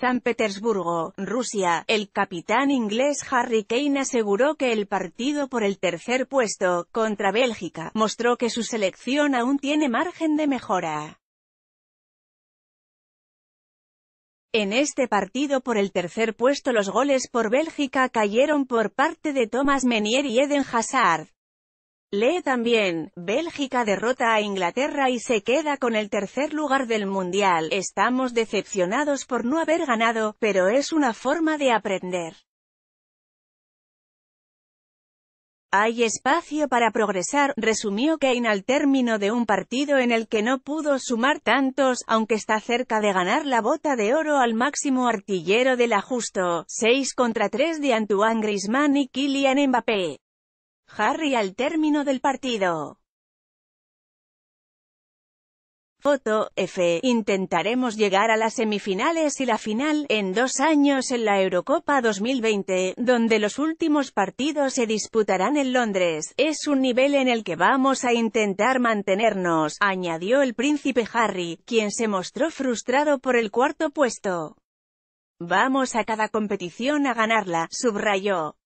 San Petersburgo, Rusia, el capitán inglés Harry Kane aseguró que el partido por el tercer puesto, contra Bélgica, mostró que su selección aún tiene margen de mejora. En este partido por el tercer puesto los goles por Bélgica cayeron por parte de Thomas Menier y Eden Hazard, Lee también, Bélgica derrota a Inglaterra y se queda con el tercer lugar del Mundial. Estamos decepcionados por no haber ganado, pero es una forma de aprender. Hay espacio para progresar, resumió Kane al término de un partido en el que no pudo sumar tantos, aunque está cerca de ganar la bota de oro al máximo artillero del ajusto, 6 contra 3 de Antoine Griezmann y Kylian Mbappé. Harry al término del partido. Foto, F. Intentaremos llegar a las semifinales y la final, en dos años en la Eurocopa 2020, donde los últimos partidos se disputarán en Londres. Es un nivel en el que vamos a intentar mantenernos, añadió el príncipe Harry, quien se mostró frustrado por el cuarto puesto. Vamos a cada competición a ganarla, subrayó.